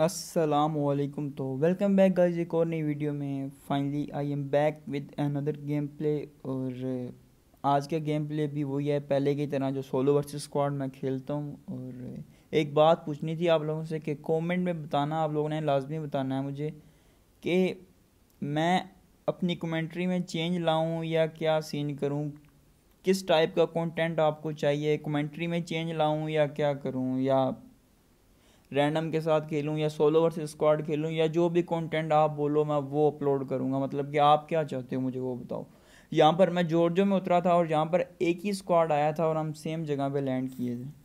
असलकुम तो welcome back गर्ज एक और नई वीडियो में finally I am back with another game play और uh, आज का गेम प्ले भी वही है पहले की तरह जो सोलो वर्सेस स्क्वाड मैं खेलता हूँ और uh, एक बात पूछनी थी आप लोगों से कि कमेंट में बताना आप लोगों ने लाजमी बताना है मुझे कि मैं अपनी कमेंट्री में चेंज लाऊँ या क्या सीन करूँ किस टाइप का कंटेंट आपको चाहिए कमेंट्री में चेंज लाऊँ या क्या करूँ या रैंडम के साथ खेलूँ या सोलो वर्सेस स्क्वाड खेलूँ या जो भी कंटेंट आप बोलो मैं वो अपलोड करूँगा मतलब कि आप क्या चाहते हो मुझे वो बताओ यहाँ पर मैं जॉर्जो में उतरा था और यहाँ पर एक ही स्क्वाड आया था और हम सेम जगह पर लैंड किए थे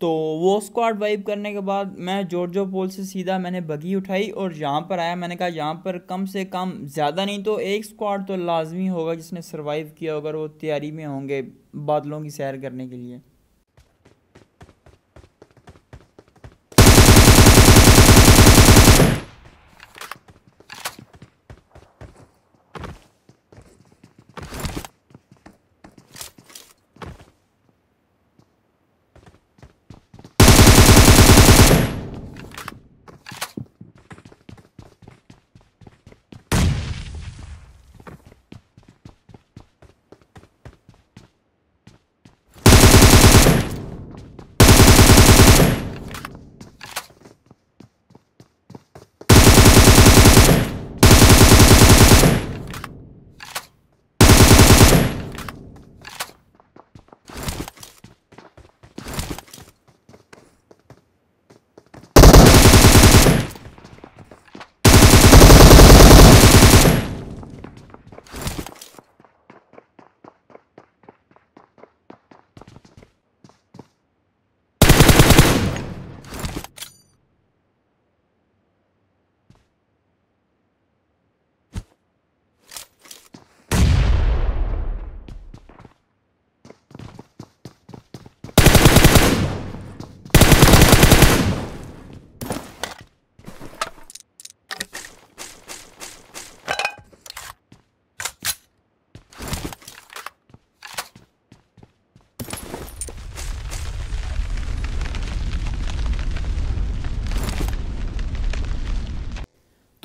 तो वो स्क्वाड वाइप करने के बाद मैं जोरजो पोल से सीधा मैंने बगी उठाई और यहाँ पर आया मैंने कहा यहाँ पर कम से कम ज़्यादा नहीं तो एक स्क्वाड तो लाजमी होगा जिसने सर्वाइव किया होगा वो तैयारी में होंगे बादलों की सैर करने के लिए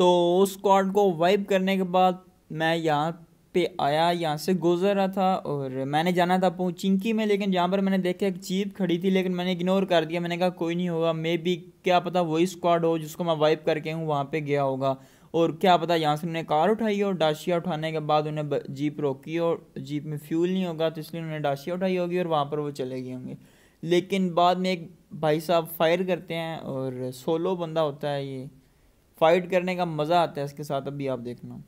तो उस स्क्वाड को वाइप करने के बाद मैं यहाँ पे आया यहाँ से गुजर रहा था और मैंने जाना था चिंकी में लेकिन यहाँ पर मैंने देखा एक जीप खड़ी थी लेकिन मैंने इग्नोर कर दिया मैंने कहा कोई नहीं होगा मे बी क्या पता वही स्क्वाड हो जिसको मैं वाइप करके हूँ वहाँ पे गया होगा और क्या पता यहाँ से उन्होंने कार उठाई और डाशिया उठाने के बाद उन्हें जीप रोकी और जीप में फ्यूल नहीं होगा तो इसलिए उन्होंने डाशिया उठाई होगी और वहाँ पर वो चले गए होंगे लेकिन बाद में एक भाई साहब फायर करते हैं और सोलो बंदा होता है ये फाइट करने का मज़ा आता है इसके साथ अभी आप देखना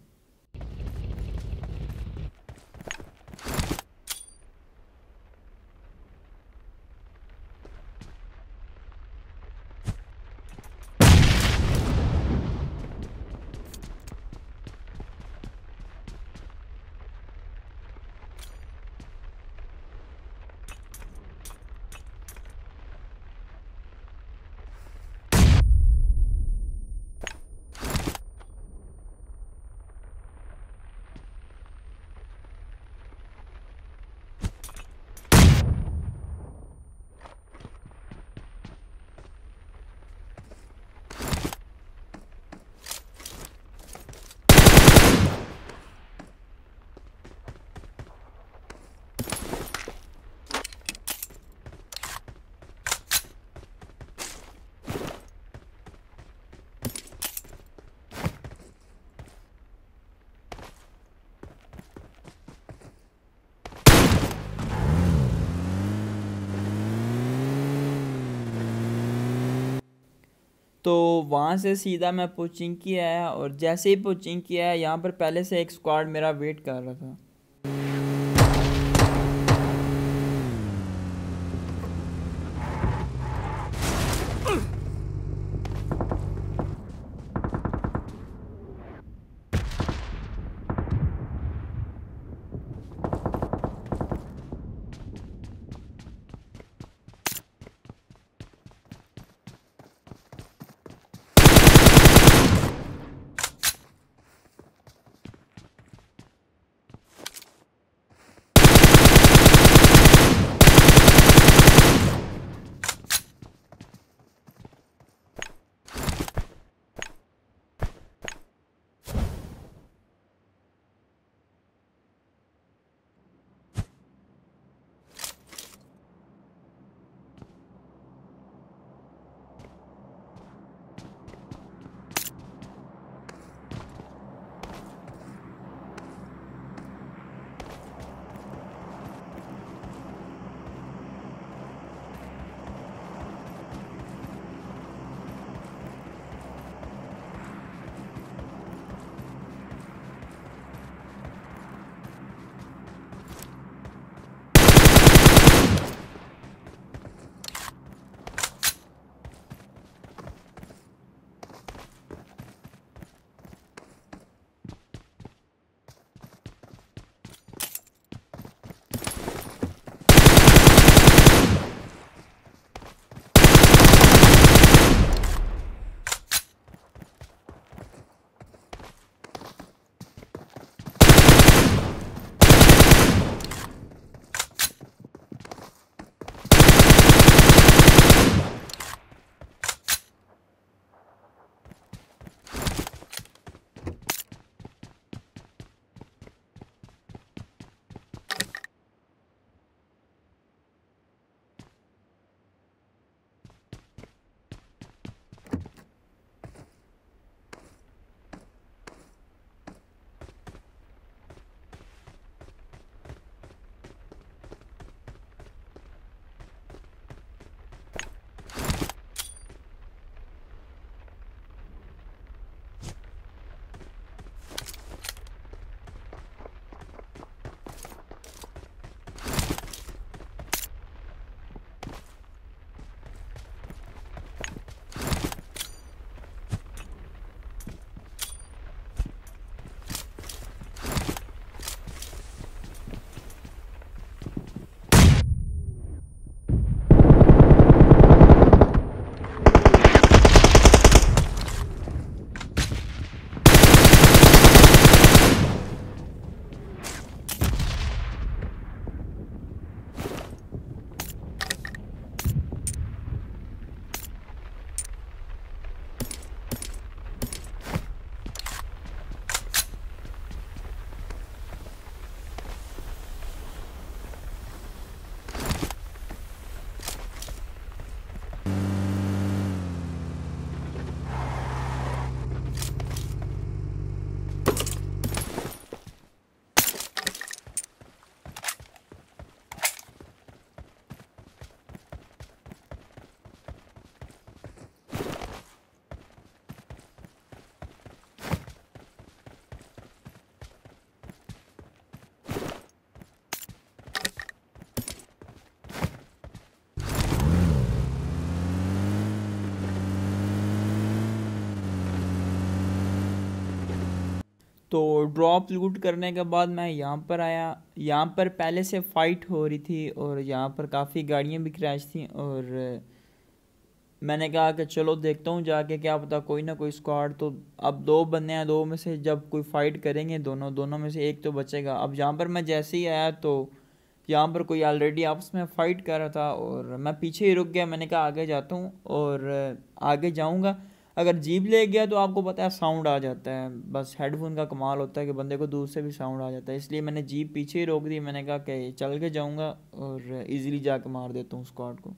तो वहाँ से सीधा मैं पोचिंग किया है और जैसे ही पोचिंग किया है यहाँ पर पहले से एक स्क्वाड मेरा वेट कर रहा था तो ड्रॉप लूट करने के बाद मैं यहाँ पर आया यहाँ पर पहले से फाइट हो रही थी और यहाँ पर काफ़ी गाड़ियाँ भी क्रैश थी और मैंने कहा कि चलो देखता हूँ जाके क्या पता कोई ना कोई स्क्वाड तो अब दो बंदे हैं दो में से जब कोई फाइट करेंगे दोनों दोनों में से एक तो बचेगा अब यहाँ पर मैं जैसे ही आया तो यहाँ पर कोई ऑलरेडी आपस में फ़ाइट कर रहा था और मैं पीछे ही रुक गया मैंने कहा आगे जाता हूँ और आगे जाऊँगा अगर जीप ले गया तो आपको पता है साउंड आ जाता है बस हेडफोन का कमाल होता है कि बंदे को दूर से भी साउंड आ जाता है इसलिए मैंने जीप पीछे ही रोक दी मैंने कहा कि चल के जाऊँगा और ईज़िली जाके मार देता हूँ स्क्वाड को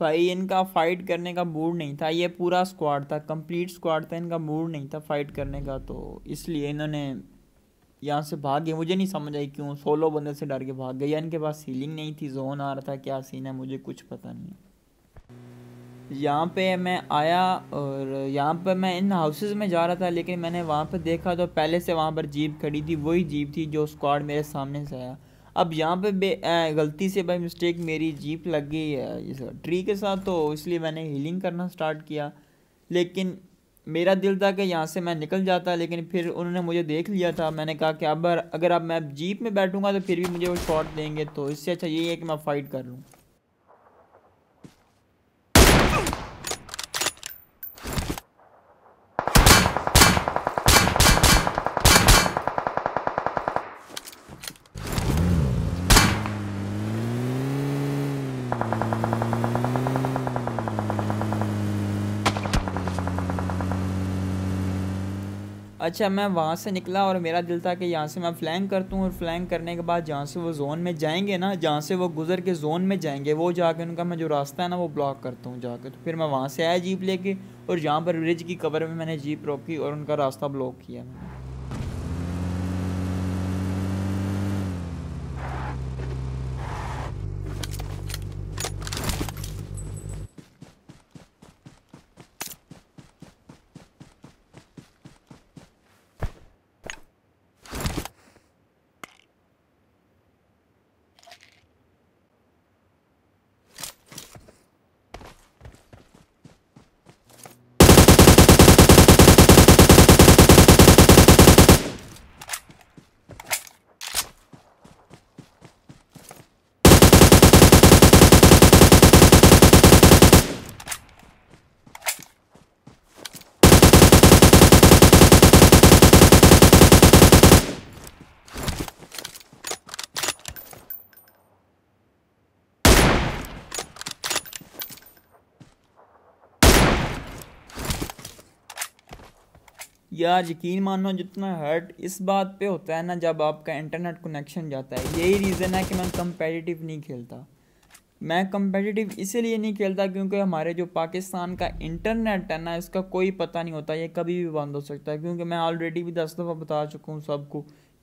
भाई इनका फाइट करने का मूड नहीं था ये पूरा स्क्वाड था कंप्लीट स्क्वाड था इनका मूड नहीं था फाइट करने का तो इसलिए इन्होंने यहाँ से भाग गए मुझे नहीं समझ आई क्यों सोलो बंदे से डर के भाग गए या इनके पास सीलिंग नहीं थी जोन आ रहा था क्या सीन है मुझे कुछ पता नहीं यहाँ पे मैं आया और यहाँ पर मैं इन हाउसेज में जा रहा था लेकिन मैंने वहाँ पर देखा तो पहले से वहाँ पर जीप खड़ी थी वही जीप थी जो स्क्वाड मेरे सामने से आया अब यहाँ पे गलती से बाई मिस्टेक मेरी जीप लग गई है ट्री के साथ तो इसलिए मैंने हीलिंग करना स्टार्ट किया लेकिन मेरा दिल था कि यहाँ से मैं निकल जाता लेकिन फिर उन्होंने मुझे देख लिया था मैंने कहा कि अब अगर अब मैं जीप में बैठूंगा तो फिर भी मुझे वो शॉट देंगे तो इससे अच्छा यही है कि मैं फ़ाइट कर लूँ अच्छा मैं वहाँ से निकला और मेरा दिल था कि यहाँ से मैं फ्लैंग करता हूँ और फ्लैंग करने के बाद जहाँ से वो जोन में जाएंगे ना जहाँ से वो गुजर के जोन में जाएंगे वो जाके उनका मैं जो रास्ता है ना वो ब्लॉक करता हूँ जाके तो फिर मैं वहाँ से आया जीप लेके और जहाँ पर ब्रिज की कवर में मैंने जीप रोकी और उनका रास्ता ब्लॉक किया मैंने यार यकीन मानो जितना हर्ट इस बात पे होता है ना जब आपका इंटरनेट कनेक्शन जाता है यही रीज़न है कि मैं कंपेटिटिव नहीं खेलता मैं कंपेटिटिव इसीलिए नहीं खेलता क्योंकि हमारे जो पाकिस्तान का इंटरनेट है ना इसका कोई पता नहीं होता ये कभी भी बंद हो सकता है क्योंकि मैं ऑलरेडी भी दस दफ़ा बता चुका हूँ सबको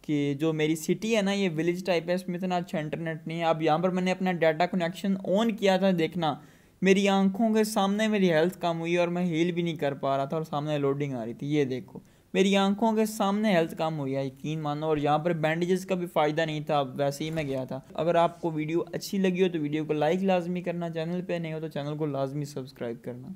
कि जो मेरी सिटी है ना ये विलेज टाइप है इसमें इतना अच्छा इंटरनेट नहीं है अब यहाँ पर मैंने अपना डाटा कनेक्शन ऑन किया था देखना मेरी आंखों के सामने मेरी हेल्थ कम हुई और मैं हील भी नहीं कर पा रहा था और सामने लोडिंग आ रही थी ये देखो मेरी आंखों के सामने हेल्थ कम हुई है यकीन मानो और यहाँ पर बैंडेजेस का भी फ़ायदा नहीं था वैसे ही मैं गया था अगर आपको वीडियो अच्छी लगी हो तो वीडियो को लाइक लाजमी करना चैनल पे नहीं हो तो चैनल को लाजमी सब्सक्राइब करना